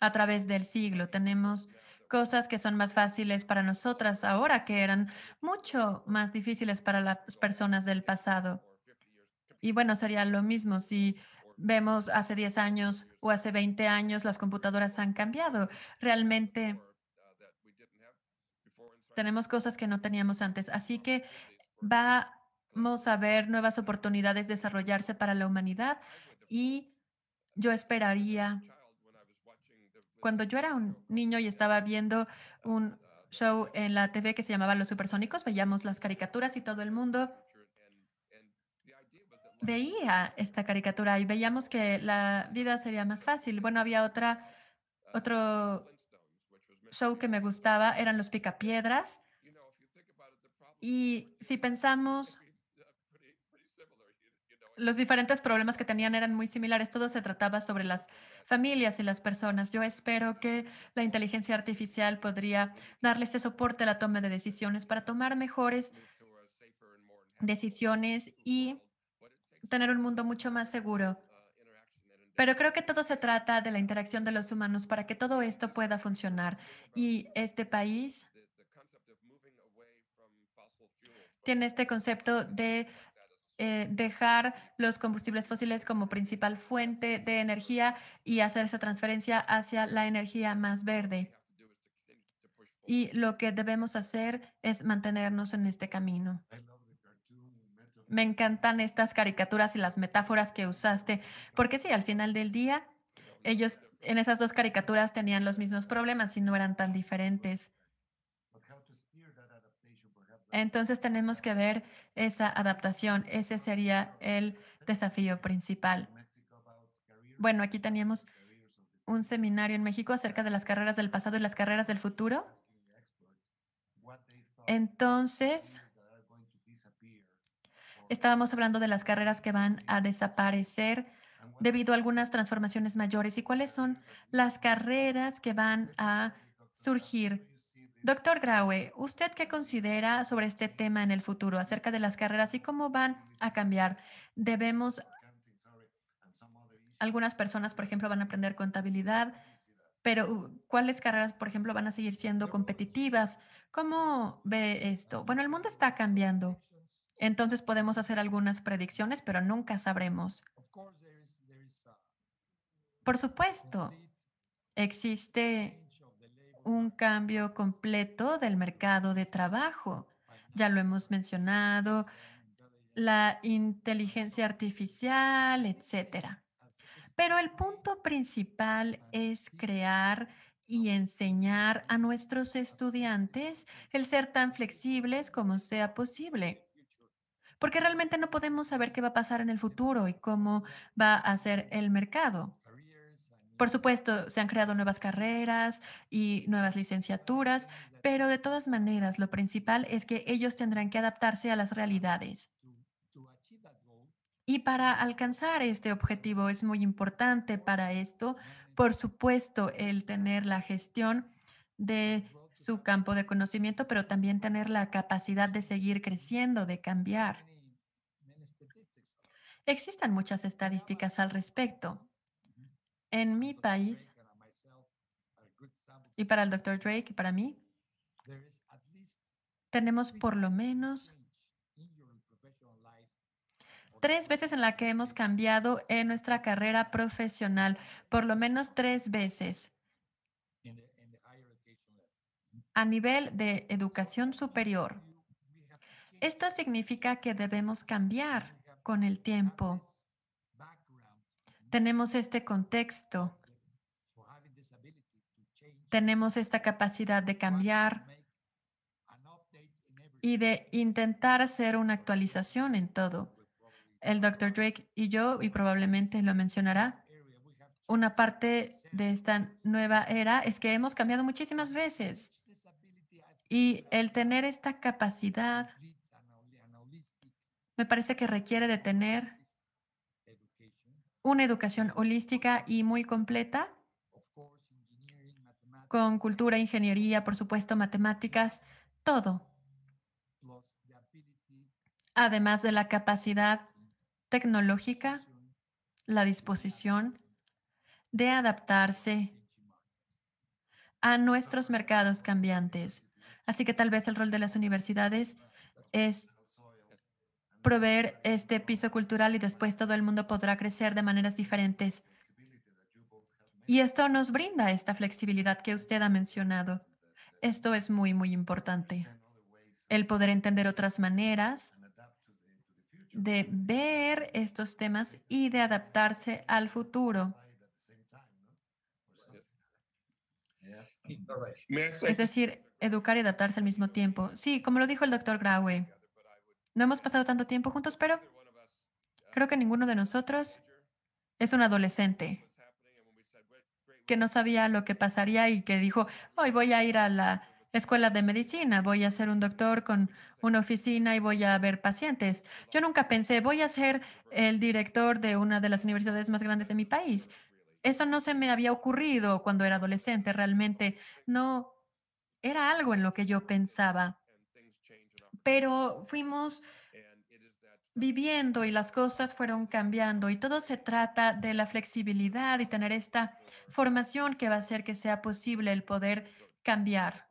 a través del siglo. Tenemos cosas que son más fáciles para nosotras ahora que eran mucho más difíciles para las personas del pasado. Y bueno, sería lo mismo si vemos hace 10 años o hace 20 años las computadoras han cambiado. Realmente tenemos cosas que no teníamos antes. Así que vamos a ver nuevas oportunidades desarrollarse para la humanidad y yo esperaría, cuando yo era un niño y estaba viendo un show en la TV que se llamaba Los Supersónicos, veíamos las caricaturas y todo el mundo veía esta caricatura y veíamos que la vida sería más fácil. Bueno, había otra, otro show que me gustaba, eran los picapiedras. Y si pensamos, los diferentes problemas que tenían eran muy similares. Todo se trataba sobre las familias y las personas. Yo espero que la inteligencia artificial podría darle este soporte a la toma de decisiones para tomar mejores decisiones y tener un mundo mucho más seguro. Pero creo que todo se trata de la interacción de los humanos para que todo esto pueda funcionar. Y este país tiene este concepto de eh, dejar los combustibles fósiles como principal fuente de energía y hacer esa transferencia hacia la energía más verde. Y lo que debemos hacer es mantenernos en este camino me encantan estas caricaturas y las metáforas que usaste, porque sí, al final del día, ellos en esas dos caricaturas tenían los mismos problemas y no eran tan diferentes. Entonces tenemos que ver esa adaptación. Ese sería el desafío principal. Bueno, aquí teníamos un seminario en México acerca de las carreras del pasado y las carreras del futuro. Entonces, estábamos hablando de las carreras que van a desaparecer debido a algunas transformaciones mayores y cuáles son las carreras que van a surgir. Doctor Graue, ¿usted qué considera sobre este tema en el futuro acerca de las carreras y cómo van a cambiar? Debemos, algunas personas, por ejemplo, van a aprender contabilidad, pero uh, ¿cuáles carreras, por ejemplo, van a seguir siendo competitivas? ¿Cómo ve esto? Bueno, el mundo está cambiando. Entonces podemos hacer algunas predicciones, pero nunca sabremos. Por supuesto, existe un cambio completo del mercado de trabajo. Ya lo hemos mencionado, la inteligencia artificial, etcétera. Pero el punto principal es crear y enseñar a nuestros estudiantes el ser tan flexibles como sea posible porque realmente no podemos saber qué va a pasar en el futuro y cómo va a ser el mercado. Por supuesto, se han creado nuevas carreras y nuevas licenciaturas, pero de todas maneras, lo principal es que ellos tendrán que adaptarse a las realidades. Y para alcanzar este objetivo es muy importante para esto, por supuesto, el tener la gestión de su campo de conocimiento, pero también tener la capacidad de seguir creciendo, de cambiar. Existen muchas estadísticas al respecto. En mi país, y para el doctor Drake y para mí, tenemos por lo menos tres veces en la que hemos cambiado en nuestra carrera profesional, por lo menos tres veces a nivel de educación superior. Esto significa que debemos cambiar con el tiempo. Tenemos este contexto. Tenemos esta capacidad de cambiar y de intentar hacer una actualización en todo. El doctor Drake y yo, y probablemente lo mencionará, una parte de esta nueva era es que hemos cambiado muchísimas veces y el tener esta capacidad me parece que requiere de tener una educación holística y muy completa, con cultura, ingeniería, por supuesto, matemáticas, todo. Además de la capacidad tecnológica, la disposición de adaptarse a nuestros mercados cambiantes. Así que tal vez el rol de las universidades es proveer este piso cultural y después todo el mundo podrá crecer de maneras diferentes. Y esto nos brinda esta flexibilidad que usted ha mencionado. Esto es muy, muy importante. El poder entender otras maneras de ver estos temas y de adaptarse al futuro. Es decir, educar y adaptarse al mismo tiempo. Sí, como lo dijo el doctor Graue. No hemos pasado tanto tiempo juntos, pero creo que ninguno de nosotros es un adolescente que no sabía lo que pasaría y que dijo, hoy voy a ir a la escuela de medicina, voy a ser un doctor con una oficina y voy a ver pacientes. Yo nunca pensé, voy a ser el director de una de las universidades más grandes de mi país. Eso no se me había ocurrido cuando era adolescente, realmente no era algo en lo que yo pensaba pero fuimos viviendo y las cosas fueron cambiando y todo se trata de la flexibilidad y tener esta formación que va a hacer que sea posible el poder cambiar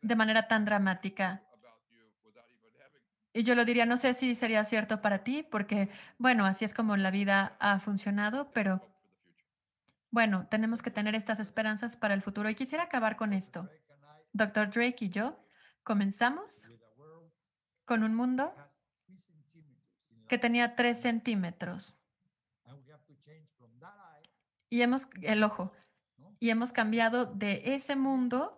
de manera tan dramática. Y yo lo diría, no sé si sería cierto para ti, porque bueno, así es como la vida ha funcionado, pero bueno, tenemos que tener estas esperanzas para el futuro. Y quisiera acabar con esto. Doctor Drake y yo comenzamos con un mundo que tenía tres centímetros. Y hemos, el ojo, y hemos cambiado de ese mundo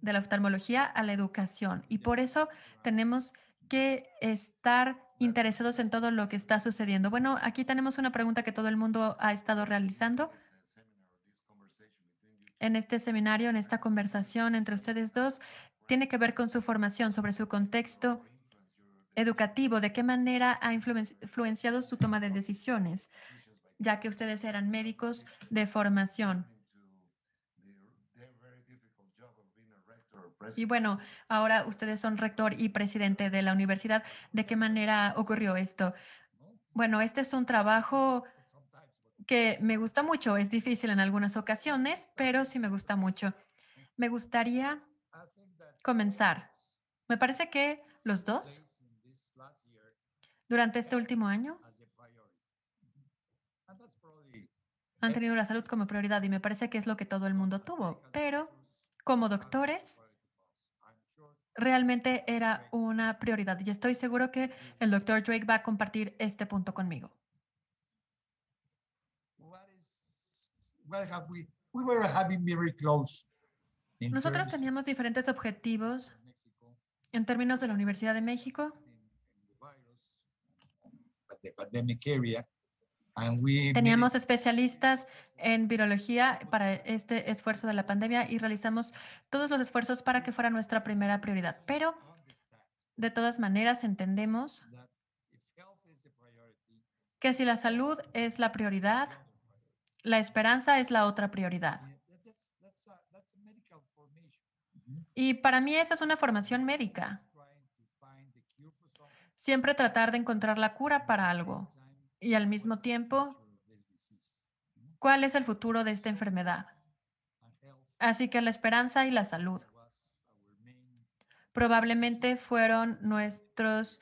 de la oftalmología a la educación. Y por eso tenemos que estar interesados en todo lo que está sucediendo. Bueno, aquí tenemos una pregunta que todo el mundo ha estado realizando en este seminario, en esta conversación entre ustedes dos tiene que ver con su formación, sobre su contexto educativo, de qué manera ha influenciado su toma de decisiones, ya que ustedes eran médicos de formación. Y bueno, ahora ustedes son rector y presidente de la universidad. ¿De qué manera ocurrió esto? Bueno, este es un trabajo que me gusta mucho. Es difícil en algunas ocasiones, pero sí me gusta mucho. Me gustaría comenzar. Me parece que los dos, durante este último año, han tenido la salud como prioridad y me parece que es lo que todo el mundo tuvo. Pero como doctores, realmente era una prioridad y estoy seguro que el doctor Drake va a compartir este punto conmigo. Nosotros teníamos diferentes objetivos en términos de la Universidad de México. Teníamos especialistas en virología para este esfuerzo de la pandemia y realizamos todos los esfuerzos para que fuera nuestra primera prioridad. Pero, de todas maneras, entendemos que si la salud es la prioridad, la esperanza es la otra prioridad. Y para mí esa es una formación médica. Siempre tratar de encontrar la cura para algo y al mismo tiempo, ¿cuál es el futuro de esta enfermedad? Así que la esperanza y la salud probablemente fueron nuestros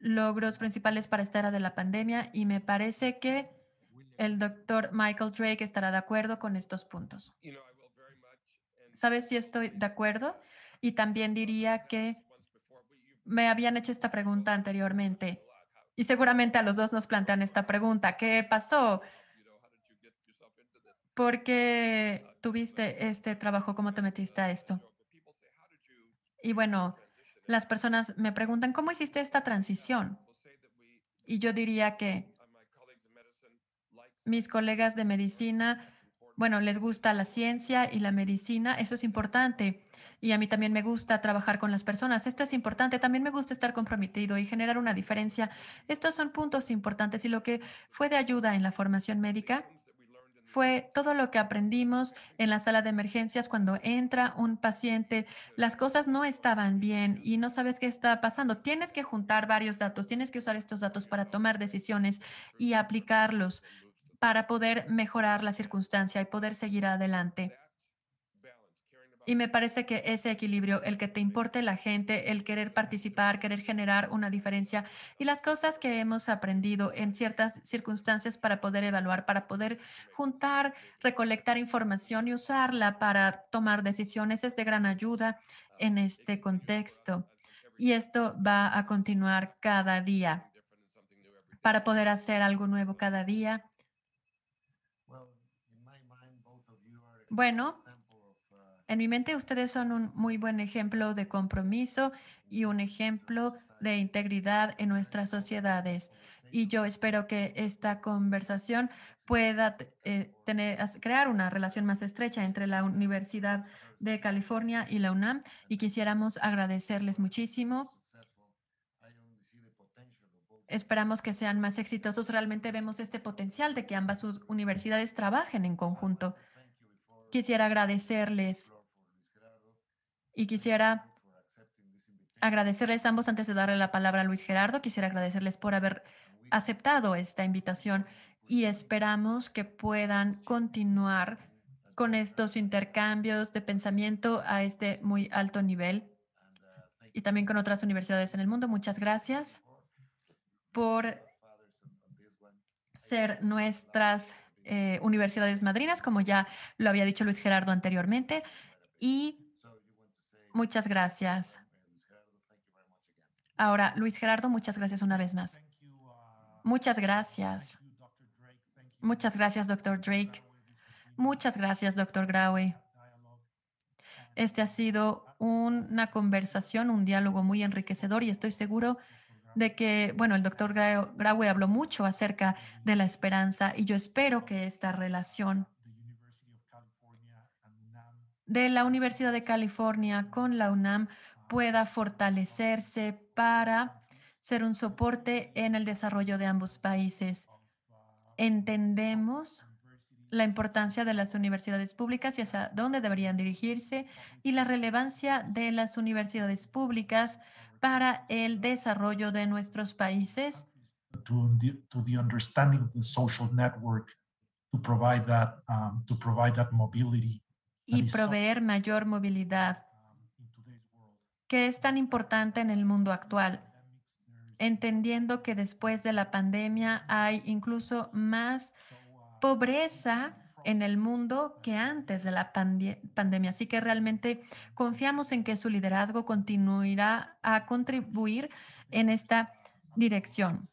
logros principales para esta era de la pandemia y me parece que el doctor Michael Drake estará de acuerdo con estos puntos. ¿Sabes si estoy de acuerdo? Y también diría que me habían hecho esta pregunta anteriormente y seguramente a los dos nos plantean esta pregunta. ¿Qué pasó? ¿Por qué tuviste este trabajo? ¿Cómo te metiste a esto? Y bueno, las personas me preguntan, ¿cómo hiciste esta transición? Y yo diría que mis colegas de medicina bueno, les gusta la ciencia y la medicina, eso es importante. Y a mí también me gusta trabajar con las personas, esto es importante. También me gusta estar comprometido y generar una diferencia. Estos son puntos importantes y lo que fue de ayuda en la formación médica fue todo lo que aprendimos en la sala de emergencias cuando entra un paciente, las cosas no estaban bien y no sabes qué está pasando. Tienes que juntar varios datos, tienes que usar estos datos para tomar decisiones y aplicarlos para poder mejorar la circunstancia y poder seguir adelante. Y me parece que ese equilibrio, el que te importe la gente, el querer participar, querer generar una diferencia y las cosas que hemos aprendido en ciertas circunstancias para poder evaluar, para poder juntar, recolectar información y usarla para tomar decisiones es de gran ayuda en este contexto. Y esto va a continuar cada día para poder hacer algo nuevo cada día Bueno, en mi mente ustedes son un muy buen ejemplo de compromiso y un ejemplo de integridad en nuestras sociedades. Y yo espero que esta conversación pueda eh, crear una relación más estrecha entre la Universidad de California y la UNAM. Y quisiéramos agradecerles muchísimo esperamos que sean más exitosos. Realmente vemos este potencial de que ambas universidades trabajen en conjunto. Quisiera agradecerles y quisiera agradecerles ambos antes de darle la palabra a Luis Gerardo. Quisiera agradecerles por haber aceptado esta invitación y esperamos que puedan continuar con estos intercambios de pensamiento a este muy alto nivel y también con otras universidades en el mundo. Muchas gracias por ser nuestras eh, universidades madrinas, como ya lo había dicho Luis Gerardo anteriormente. Y muchas gracias. Ahora, Luis Gerardo, muchas gracias una vez más. Muchas gracias. Muchas gracias, doctor Drake. Muchas gracias, doctor Graue. Este ha sido una conversación, un diálogo muy enriquecedor y estoy seguro de que, bueno, el doctor Graue habló mucho acerca de la esperanza y yo espero que esta relación de la Universidad de California con la UNAM pueda fortalecerse para ser un soporte en el desarrollo de ambos países. Entendemos la importancia de las universidades públicas y hacia dónde deberían dirigirse y la relevancia de las universidades públicas para el desarrollo de nuestros países. Y proveer mayor movilidad que es tan importante en el mundo actual, entendiendo que después de la pandemia hay incluso más uh, pobreza en el mundo que antes de la pandemia. Así que realmente confiamos en que su liderazgo continuará a contribuir en esta dirección.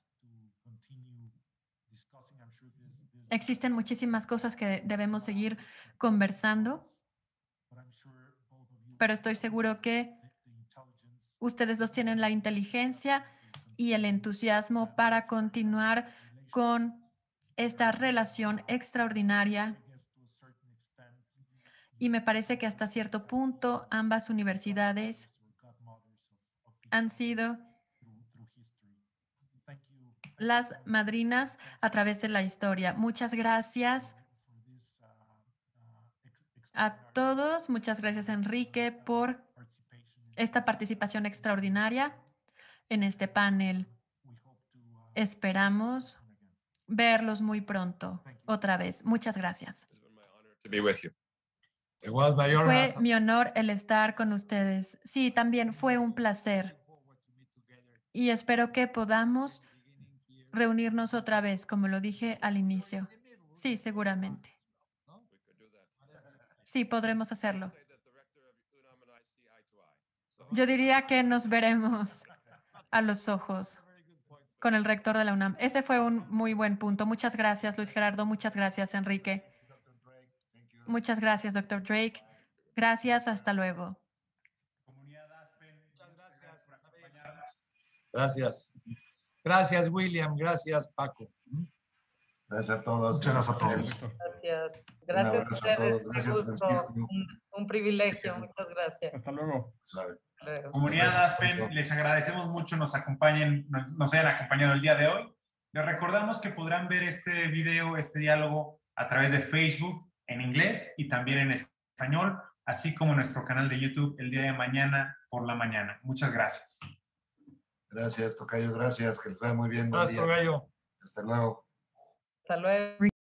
Existen muchísimas cosas que debemos seguir conversando, pero estoy seguro que ustedes dos tienen la inteligencia y el entusiasmo para continuar con esta relación extraordinaria y me parece que hasta cierto punto ambas universidades han sido las madrinas a través de la historia. Muchas gracias a todos. Muchas gracias, Enrique, por esta participación extraordinaria en este panel. Esperamos verlos muy pronto otra vez. Muchas gracias. Fue mi honor el estar con ustedes. Sí, también fue un placer. Y espero que podamos reunirnos otra vez, como lo dije al inicio. Sí, seguramente. Sí, podremos hacerlo. Yo diría que nos veremos a los ojos con el rector de la UNAM. Ese fue un muy buen punto. Muchas gracias, Luis Gerardo. Muchas gracias, Enrique. Muchas gracias, doctor Drake. Gracias, hasta luego. Gracias. Gracias, William. Gracias, Paco. ¿Mm? Gracias a todos. Muchas gracias a todos. Gracias. Gracias a ustedes. un, privilegio. Muchas gracias. Hasta luego. Comunidad Aspen, les agradecemos mucho nos acompañen, nos, hayan acompañado el día de hoy. Les recordamos que podrán ver este video, este diálogo a través de Facebook en inglés y también en español, así como nuestro canal de YouTube el día de mañana por la mañana. Muchas gracias. Gracias, Tocayo. Gracias. Que les vaya muy bien. Hasta luego. Hasta luego.